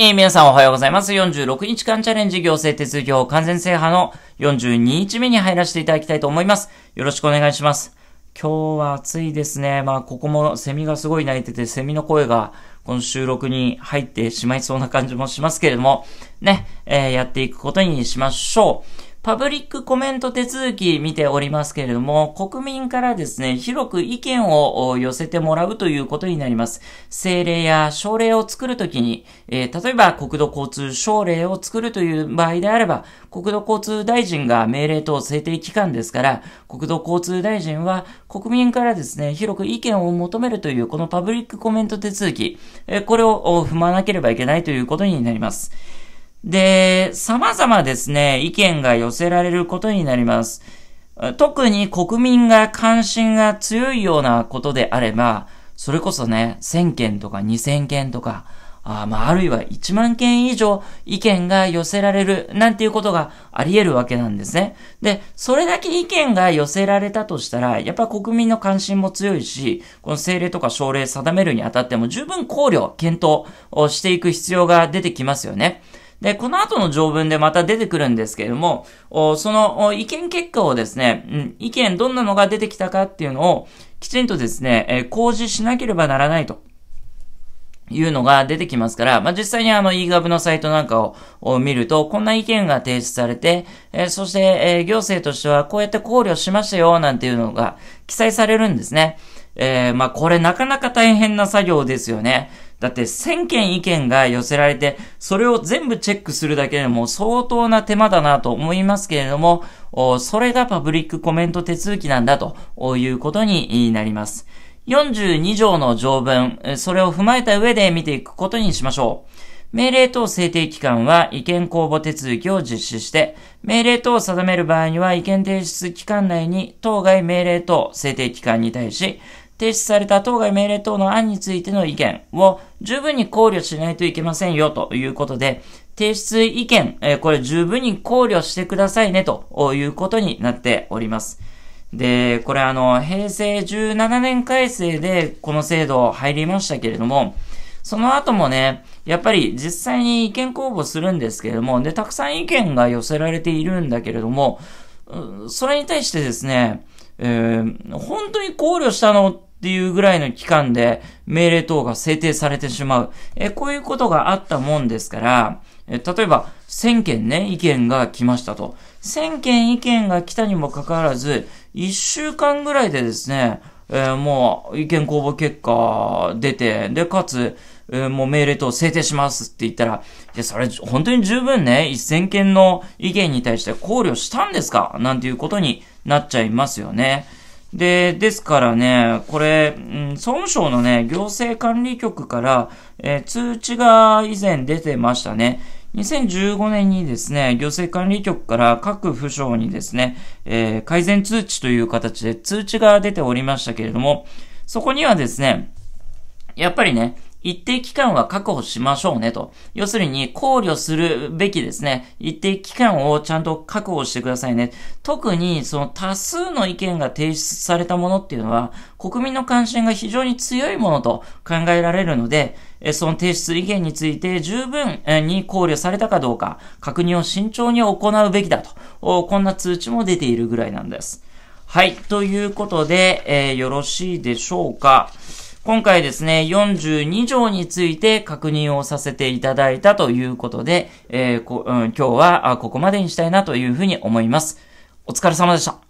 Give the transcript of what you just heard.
えー、皆さんおはようございます。46日間チャレンジ行政手続き法完全制覇の42日目に入らせていただきたいと思います。よろしくお願いします。今日は暑いですね。まあ、ここもセミがすごい鳴いてて、セミの声がこの収録に入ってしまいそうな感じもしますけれども、ね、えー、やっていくことにしましょう。パブリックコメント手続き見ておりますけれども、国民からですね、広く意見を寄せてもらうということになります。政令や省令を作るときに、えー、例えば国土交通省令を作るという場合であれば、国土交通大臣が命令等制定機関ですから、国土交通大臣は国民からですね、広く意見を求めるというこのパブリックコメント手続き、えー、これを踏まなければいけないということになります。で、様々ですね、意見が寄せられることになります。特に国民が関心が強いようなことであれば、それこそね、1000件とか2000件とか、あまあ、あるいは1万件以上意見が寄せられるなんていうことがあり得るわけなんですね。で、それだけ意見が寄せられたとしたら、やっぱ国民の関心も強いし、この政令とか省令定めるにあたっても十分考慮、検討をしていく必要が出てきますよね。で、この後の条文でまた出てくるんですけれども、その意見結果をですね、うん、意見どんなのが出てきたかっていうのを、きちんとですね、え公示しなければならないと。いうのが出てきますから、まあ、実際にあの eGov のサイトなんかを見ると、こんな意見が提出されて、えー、そして、えー、行政としてはこうやって考慮しましたよ、なんていうのが記載されるんですね。えー、まあ、これなかなか大変な作業ですよね。だって1000件意見が寄せられて、それを全部チェックするだけでも相当な手間だなと思いますけれども、それがパブリックコメント手続きなんだということになります。42条の条文、それを踏まえた上で見ていくことにしましょう。命令等制定機関は意見公募手続きを実施して、命令等を定める場合には意見提出期間内に当該命令等制定機関に対し、提出された当該命令等の案についての意見を十分に考慮しないといけませんよということで、提出意見、えこれ十分に考慮してくださいねということになっております。で、これあの、平成17年改正でこの制度入りましたけれども、その後もね、やっぱり実際に意見公募するんですけれども、で、たくさん意見が寄せられているんだけれども、それに対してですね、えー、本当に考慮したのっていうぐらいの期間で命令等が制定されてしまう。えこういうことがあったもんですから、え例えば1000件ね、意見が来ましたと。1000件意見が来たにもかかわらず、1週間ぐらいでですね、えー、もう意見公募結果出て、で、かつ、えー、もう命令等制定しますって言ったら、いや、それ本当に十分ね、1000件の意見に対して考慮したんですかなんていうことになっちゃいますよね。で、ですからね、これ、うん、総務省のね、行政管理局から、えー、通知が以前出てましたね。2015年にですね、行政管理局から各府省にですね、えー、改善通知という形で通知が出ておりましたけれども、そこにはですね、やっぱりね、一定期間は確保しましょうねと。要するに考慮するべきですね。一定期間をちゃんと確保してくださいね。特にその多数の意見が提出されたものっていうのは国民の関心が非常に強いものと考えられるので、その提出意見について十分に考慮されたかどうか確認を慎重に行うべきだと。こんな通知も出ているぐらいなんです。はい。ということで、えー、よろしいでしょうか。今回ですね、42条について確認をさせていただいたということで、えーこうん、今日はここまでにしたいなというふうに思います。お疲れ様でした。